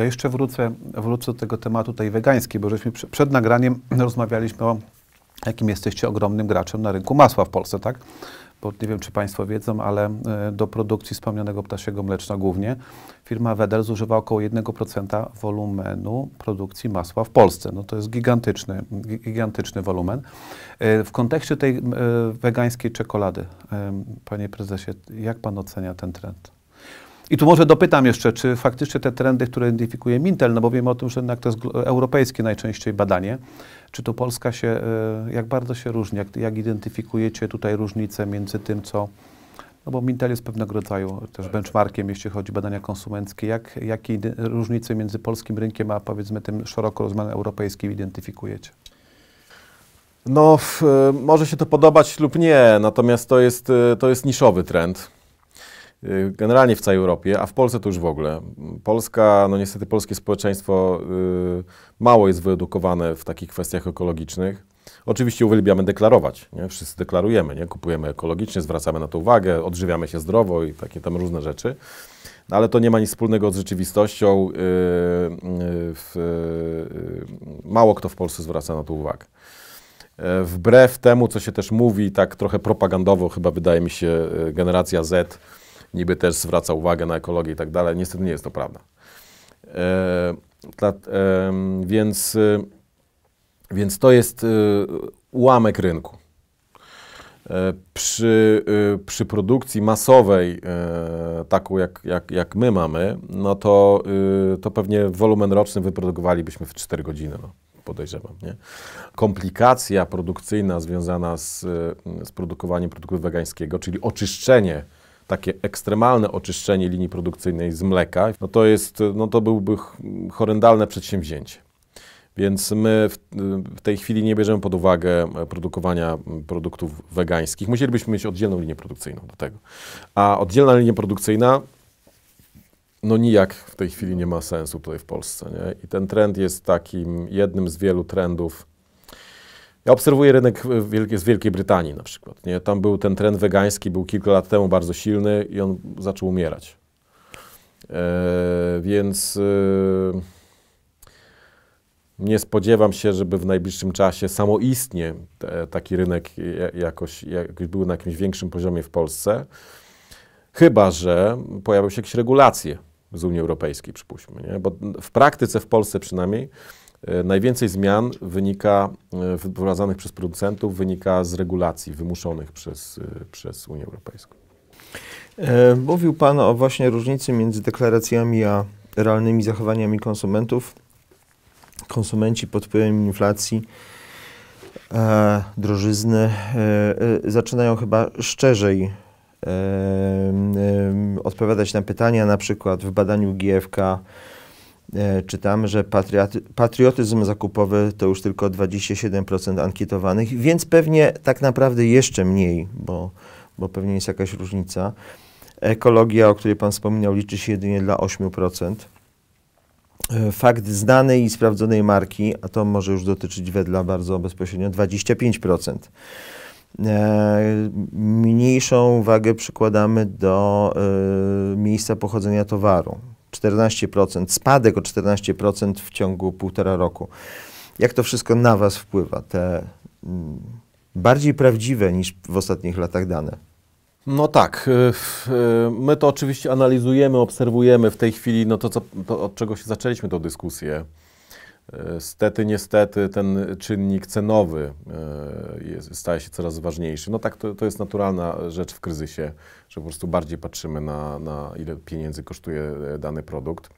Ja jeszcze wrócę, wrócę do tego tematu tej wegańskiej, bo żeśmy przed nagraniem rozmawialiśmy o jakim jesteście ogromnym graczem na rynku masła w Polsce, tak? Bo nie wiem, czy Państwo wiedzą, ale e, do produkcji wspomnianego ptasiego mleczna głównie firma Wedel zużywa około 1% wolumenu produkcji masła w Polsce. No to jest gigantyczny, gigantyczny wolumen. E, w kontekście tej e, wegańskiej czekolady, Panie Prezesie, jak Pan ocenia ten trend? I tu może dopytam jeszcze, czy faktycznie te trendy, które identyfikuje Mintel, no bo wiemy o tym, że jednak to jest europejskie najczęściej badanie, czy to Polska się, e, jak bardzo się różni, jak, jak identyfikujecie tutaj różnicę między tym, co no bo Mintel jest pewnego rodzaju też benchmarkiem, jeśli chodzi o badania konsumenckie. Jak, jakie różnice między polskim rynkiem, a powiedzmy tym szeroko rozumianym europejskim identyfikujecie? No, w, e, może się to podobać lub nie, natomiast to jest, e, to jest niszowy trend. Y, generalnie w całej Europie, a w Polsce to już w ogóle. Polska, no niestety polskie społeczeństwo y, mało jest wyedukowane w takich kwestiach ekologicznych. Oczywiście uwielbiamy deklarować, nie? wszyscy deklarujemy, nie? kupujemy ekologicznie, zwracamy na to uwagę, odżywiamy się zdrowo i takie tam różne rzeczy, no, ale to nie ma nic wspólnego z rzeczywistością. Y, mało kto w Polsce zwraca na to uwagę. E, wbrew temu, co się też mówi, tak trochę propagandowo, chyba wydaje mi się, generacja Z niby też zwraca uwagę na ekologię i tak dalej. Niestety nie jest to prawda. E, e, więc, e, więc to jest ułamek rynku. Przy, przy produkcji masowej, taką jak, jak, jak my mamy, no to, to pewnie wolumen roczny wyprodukowalibyśmy w 4 godziny. No podejrzewam. Nie? Komplikacja produkcyjna związana z, z produkowaniem produktu wegańskiego, czyli oczyszczenie takie ekstremalne oczyszczenie linii produkcyjnej z mleka, no to, jest, no to byłby horrendalne przedsięwzięcie. Więc my w, tej chwili nie bierzemy pod uwagę e, produkowania produktów wegańskich. Musielibyśmy mieć oddzielną linię produkcyjną do tego. A oddzielna linia produkcyjna no nijak w tej chwili nie ma sensu tutaj w Polsce. Nie? I ten trend jest takim jednym z wielu trendów ja obserwuję rynek z Wielkiej Brytanii na przykład. Nie? Tam był ten trend wegański, był kilka lat temu bardzo silny i on zaczął umierać. E, więc e, nie spodziewam się, żeby w najbliższym czasie samoistnie te, taki rynek jakoś, jakoś był na jakimś większym poziomie w Polsce. Chyba, że pojawią się jakieś regulacje z Unii Europejskiej, przypuśćmy. Nie? Bo w praktyce w Polsce przynajmniej E, najwięcej zmian wynika, e, wprowadzanych przez producentów, wynika z regulacji wymuszonych przez, e, przez Unię Europejską. Mówił Pan o właśnie różnicy między deklaracjami a realnymi zachowaniami konsumentów. Konsumenci pod wpływem inflacji, e, drożyzny e, zaczynają chyba szczerzej e, odpowiadać na pytania, na przykład w badaniu GFK E, czytam, że patriotyzm zakupowy to już tylko 27% ankietowanych, więc pewnie tak naprawdę jeszcze mniej, bo, bo pewnie jest jakaś różnica. Ekologia, o której Pan wspominał, liczy się jedynie dla 8%. E, fakt znanej i sprawdzonej marki, a to może już dotyczyć wedla bardzo bezpośrednio, 25%. E, mniejszą wagę przykładamy do miejsca pochodzenia towaru. 14%, spadek o 14% w ciągu półtora roku. Jak to wszystko na Was wpływa, te mm, bardziej prawdziwe niż w ostatnich latach dane? No tak, y, y, my to oczywiście analizujemy, obserwujemy w tej chwili, no to, co, to od czego się zaczęliśmy tę dyskusję, E, stety, niestety ten czynnik cenowy e, jest, staje się coraz ważniejszy. No tak, to, to jest naturalna rzecz w kryzysie, że po prostu bardziej patrzymy na, na ile pieniędzy kosztuje e, dany produkt.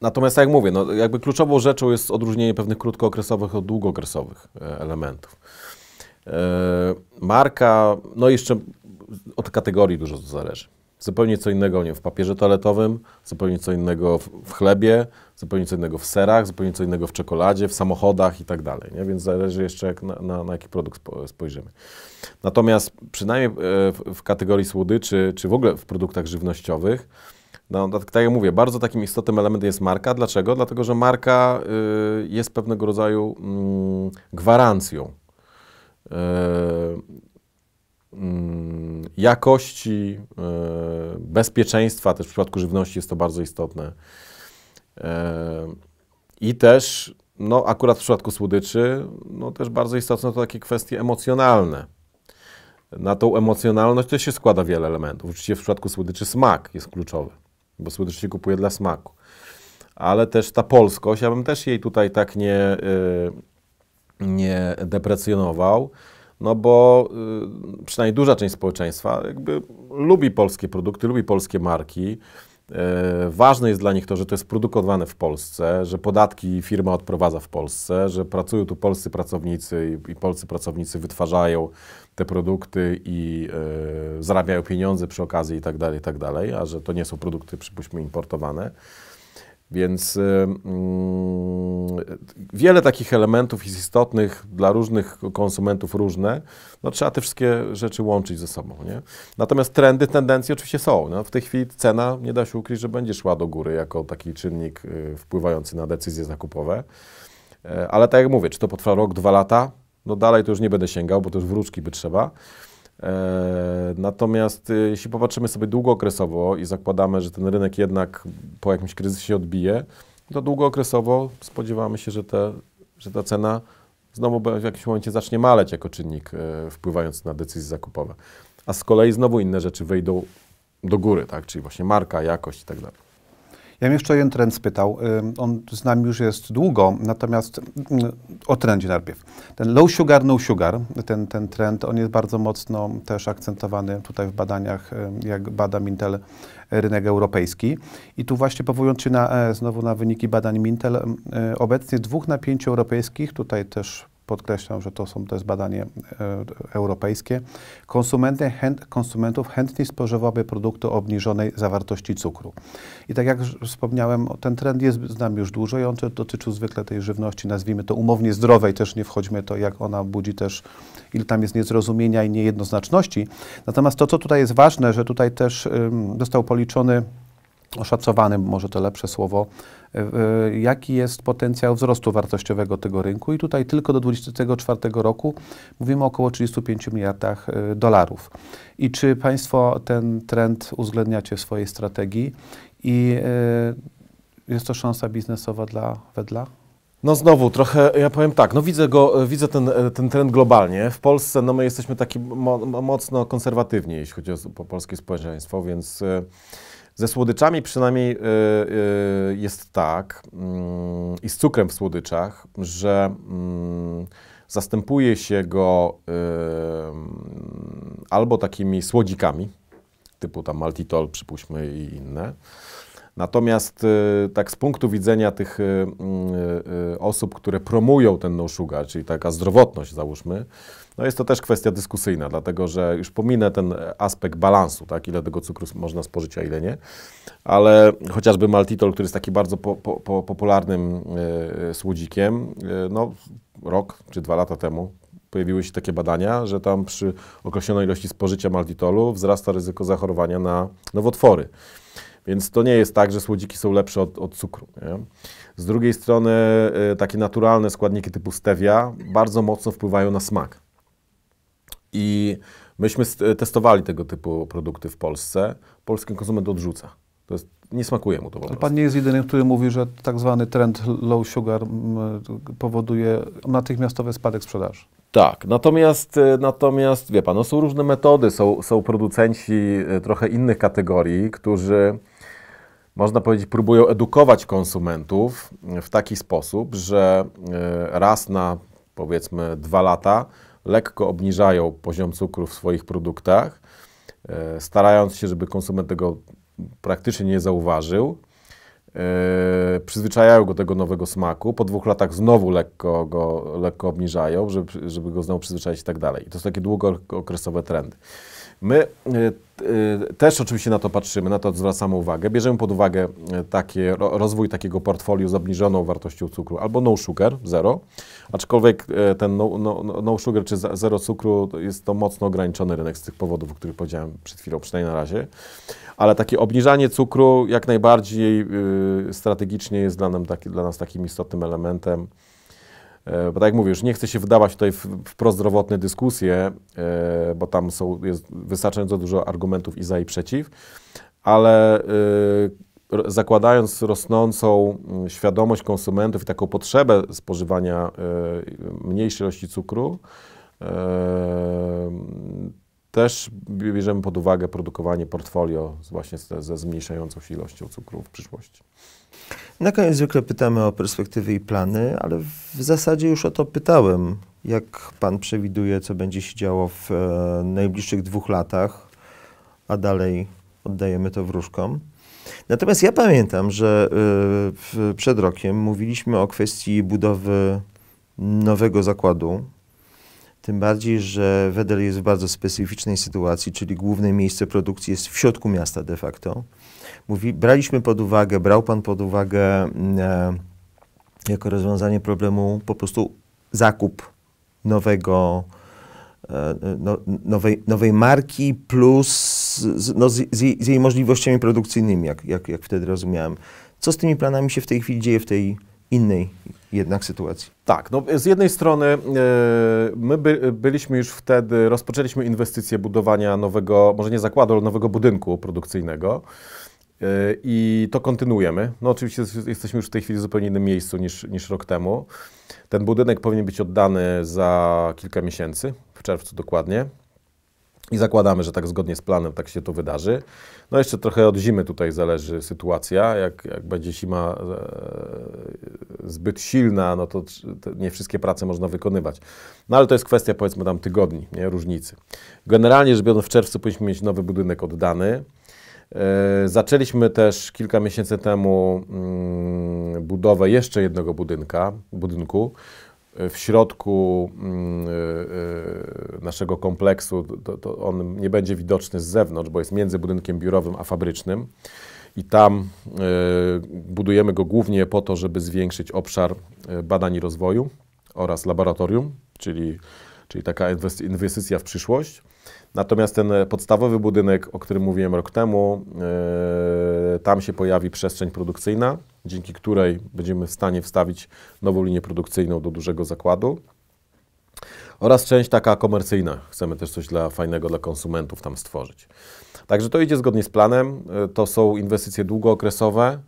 Natomiast tak jak mówię, no jakby kluczową rzeczą jest odróżnienie pewnych krótkookresowych od długookresowych elementów. Marka, no jeszcze od kategorii dużo zależy. Zupełnie co innego nie, w papierze toaletowym, zupełnie co innego w chlebie, zupełnie co innego w serach, zupełnie co innego w czekoladzie, w samochodach i tak dalej. Nie? Więc zależy jeszcze, jak na, na, na, jaki produkt spojrzymy. Natomiast przynajmniej e, w kategorii słodyczy, czy w ogóle w produktach żywnościowych, no, no, tak jak mówię, bardzo takim istotnym elementem jest marka. Dlaczego? Dlatego, że marka y, jest pewnego rodzaju y, gwarancją e, Mm, jakości, e, bezpieczeństwa, też w przypadku żywności jest to bardzo istotne. E, I też, no akurat w przypadku słodyczy, no też bardzo istotne to takie kwestie emocjonalne. Na tą emocjonalność też się składa wiele elementów. Oczywiście w przypadku słodyczy smak jest kluczowy, bo słodycz się kupuje dla smaku. Ale też ta polskość, ja bym też jej tutaj tak nie, e, nie deprecjonował no bo y, przynajmniej duża część społeczeństwa jakby lubi polskie produkty, lubi polskie marki. Y, ważne jest dla nich to, że to jest produkowane w Polsce, że podatki firma odprowadza w Polsce, że pracują tu polscy pracownicy i, i polscy pracownicy wytwarzają te produkty i y, zarabiają pieniądze przy okazji i tak dalej, i tak dalej, a że to nie są produkty, przypuśćmy, importowane. Więc y, mm, wiele takich elementów jest istotnych dla różnych konsumentów różne. No, trzeba te wszystkie rzeczy łączyć ze sobą. Nie? Natomiast trendy, tendencje oczywiście są. No, w tej chwili cena, nie da się ukryć, że będzie szła do góry jako taki czynnik y, wpływający na decyzje zakupowe. E, ale tak jak mówię, czy to potrwa rok, dwa lata, no dalej to już nie będę sięgał, bo to już wróczki by trzeba. E, natomiast e, jeśli popatrzymy sobie długookresowo i zakładamy, że ten rynek jednak po jakimś kryzysie odbije, to długookresowo spodziewamy się, że, te, że ta cena znowu w jakimś momencie zacznie maleć jako czynnik e, wpływający na decyzje zakupowe. A z kolei znowu inne rzeczy wejdą do góry, tak? czyli właśnie marka, jakość i tak dalej. Ja jeszcze o jeden trend spytał. Y, on z nami już jest długo, natomiast y, o trendzie najpierw. Ten low sugar, no sugar, ten, ten trend, on jest bardzo mocno też akcentowany tutaj w badaniach, y, jak bada Mintel rynek europejski. I tu właśnie powołując się na, e, znowu na wyniki badań Mintel, obecnie dwóch na pięciu europejskich, tutaj też podkreślam, że to, są, to jest badanie e, europejskie, konsumenty, chęt, konsumentów chętniej spożywałby produkty o obniżonej zawartości cukru. I tak jak wspomniałem, ten trend jest z nami już dłużej, on dotyczył zwykle tej żywności, nazwijmy to umownie zdrowej, też nie wchodźmy to, jak ona budzi też, ile tam jest niezrozumienia i niejednoznaczności. Natomiast to, co tutaj jest ważne, że tutaj też ym, został policzony oszacowany, może to lepsze słowo, e, e, jaki jest potencjał wzrostu wartościowego tego rynku. I tutaj tylko do 2024 roku mówimy około 35 miliardach e, dolarów. I czy Państwo ten trend uwzględniacie w swojej strategii i jest to szansa biznesowa dla Wedla? No znowu, trochę, ja powiem tak, no widzę, go, widzę ten, ten trend globalnie. W Polsce no my jesteśmy taki mo mocno konserwatywni, jeśli chodzi o polskie społeczeństwo, więc... Ze słodyczami przynajmniej y, y, jest tak, y, i z cukrem w słodyczach, że mm, zastępuje się go albo takimi słodzikami, typu tam maltitol, przypuśćmy, i inne, Natomiast y, tak z punktu widzenia tych y, y, osób, które promują ten no sugar, czyli taka zdrowotność załóżmy, no jest to też kwestia dyskusyjna, dlatego że już pominę ten aspekt balansu, tak, ile tego cukru można spożyć, a ile nie, ale chociażby maltitol, który jest taki bardzo po, po, popularnym słodzikiem, no rok czy dwa lata temu pojawiły się takie badania, że tam przy określonej ilości spożycia maltitolu wzrasta ryzyko zachorowania na nowotwory. Więc to nie jest tak, że słodziki są lepsze od, od cukru. Nie? Z drugiej strony y, takie naturalne składniki typu stevia bardzo mocno wpływają na smak. I myśmy testowali tego typu produkty w Polsce. Polski konsument odrzuca. To jest, nie smakuje mu to po prostu. Pan nie jest jedynym, który mówi, że tak zwany trend low sugar mm, powoduje natychmiastowy spadek sprzedaży. Tak, natomiast, y, natomiast wie pan, no są różne metody, są, są producenci y, trochę innych kategorii, którzy można powiedzieć, próbują edukować konsumentów w taki sposób, że e, raz na powiedzmy dwa lata lekko obniżają poziom cukru w swoich produktach, e, starając się, żeby konsument tego praktycznie nie zauważył. Yy, przyzwyczajają go tego nowego smaku, po dwóch latach znowu lekko go lekko obniżają, żeby, żeby go znowu przyzwyczaić i tak dalej. I to są takie długookresowe trendy. My y, y, też oczywiście na to patrzymy, na to zwracamy uwagę. Bierzemy pod uwagę y, takie, rozwój takiego portfolio z obniżoną wartością cukru albo no sugar, zero, aczkolwiek ten no, no, no, no sugar czy zero cukru jest to mocno ograniczony rynek z tych powodów, o których powiedziałem przed chwilą, przynajmniej na razie. Ale takie obniżanie cukru jak najbardziej strategicznie jest dla, dla nas takim istotnym elementem E, bo tak jak mówię, już nie chcę się wdawać tutaj w, w prozdrowotne dyskusje, e, bo tam są, jest wystarczająco dużo argumentów i za i przeciw, ale e, zakładając rosnącą mm, świadomość konsumentów i taką potrzebę spożywania mniejszej ilości cukru, też bierzemy pod uwagę produkowanie portfolio właśnie ze zmniejszającą się ilością cukru w przyszłości. Na koniec zwykle pytamy o perspektywy i plany, ale w zasadzie już o to pytałem. Jak pan przewiduje, co będzie się działo w e, najbliższych dwóch latach, a dalej oddajemy to wróżkom? Natomiast ja pamiętam, że e, przed rokiem mówiliśmy o kwestii budowy nowego zakładu tym bardziej, że Wedel jest w bardzo specyficznej sytuacji, czyli główne miejsce produkcji jest w środku miasta de facto. Mówi, braliśmy pod uwagę, brał pan pod uwagę mm, e, jako rozwiązanie problemu po prostu zakup nowego, e, no, nowej, nowej marki plus no, z, z, jej, z, jej, możliwościami produkcyjnymi, jak, jak, jak wtedy rozumiałem. Co z tymi planami się w tej chwili dzieje w tej innej jednak sytuacji. Tak, no z jednej strony e, my by, byliśmy już wtedy, rozpoczęliśmy inwestycję budowania nowego, może nie zakładu, ale nowego budynku produkcyjnego e, i to kontynuujemy. No oczywiście jesteśmy już w tej chwili w zupełnie innym miejscu niż, niż rok temu. Ten budynek powinien być oddany za kilka miesięcy, w czerwcu dokładnie. I zakładamy, że tak zgodnie z planem tak się to wydarzy. No jeszcze trochę od zimy tutaj zależy sytuacja. Jak, jak będzie zima e, zbyt silna, no to, to nie wszystkie prace można wykonywać. No ale to jest kwestia powiedzmy tam tygodni, nie? różnicy. Generalnie rzecz biorąc w czerwcu powinniśmy mieć nowy budynek oddany. E, zaczęliśmy też kilka miesięcy temu mm, budowę jeszcze jednego budynka, budynku, w środku mm, e, e, naszego kompleksu, to, to on nie będzie widoczny z zewnątrz, bo jest między budynkiem biurowym a fabrycznym. I tam e, budujemy go głównie po to, żeby zwiększyć obszar badań i rozwoju oraz laboratorium, czyli czyli taka inwestycja w przyszłość. Natomiast ten e, podstawowy budynek, o którym mówiłem rok temu, e, tam się pojawi przestrzeń produkcyjna, dzięki której będziemy w stanie wstawić nową linię produkcyjną do dużego zakładu. Oraz część taka komercyjna. Chcemy też coś dla fajnego dla konsumentów tam stworzyć. Także to idzie zgodnie z planem. E, to są inwestycje długookresowe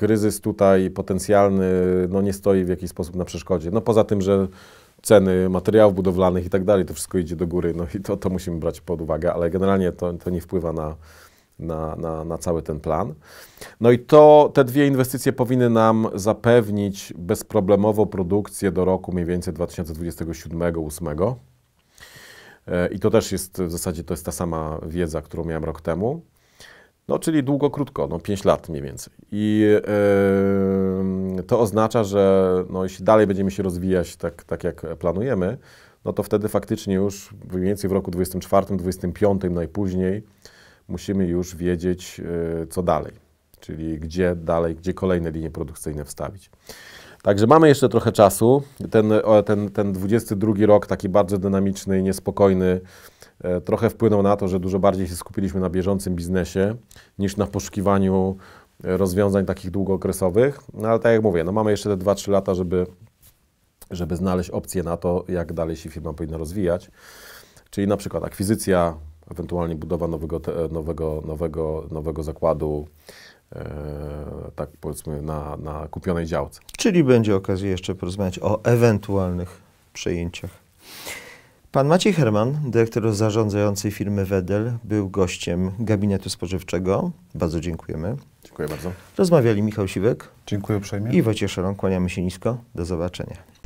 kryzys tutaj potencjalny no, nie stoi w jakiś sposób na przeszkodzie. No poza tym, że ceny materiałów budowlanych i tak dalej, to wszystko idzie do góry, no i to, to musimy brać pod uwagę, ale generalnie to, to nie wpływa na, na, na, na cały ten plan. No i to, te dwie inwestycje powinny nam zapewnić bezproblemową produkcję do roku mniej więcej 2027-2028. E, I to też jest w zasadzie to jest ta sama wiedza, którą miałem rok temu. No, czyli długo, krótko, no 5 lat mniej więcej. I yy, to oznacza, że no, jeśli dalej będziemy się rozwijać tak, tak jak planujemy, no to wtedy faktycznie już mniej więcej w roku 24-25 najpóźniej musimy już wiedzieć, yy, co dalej. Czyli gdzie dalej, gdzie kolejne linie produkcyjne wstawić. Także mamy jeszcze trochę czasu. Ten, ten, ten 22 rok, taki bardzo dynamiczny i niespokojny, E, trochę wpłynął na to, że dużo bardziej się skupiliśmy na bieżącym biznesie niż na poszukiwaniu e, rozwiązań takich długookresowych. No ale tak jak mówię, no mamy jeszcze te 2-3 lata, żeby, żeby znaleźć opcje na to, jak dalej się firma powinna rozwijać. Czyli na przykład akwizycja, ewentualnie budowa nowego, e, nowego, nowego, nowego zakładu, tak powiedzmy, na, na kupionej działce. Czyli będzie okazja jeszcze porozmawiać o ewentualnych przejęciach. Pan Maciej Herman, dyrektor zarządzający firmy Wedel, był gościem gabinetu spożywczego. Bardzo dziękujemy. Dziękuję bardzo. Rozmawiali Michał Siwek. Dziękuję uprzejmie. I Wojciech Szelon. Kłaniamy się nisko. Do zobaczenia.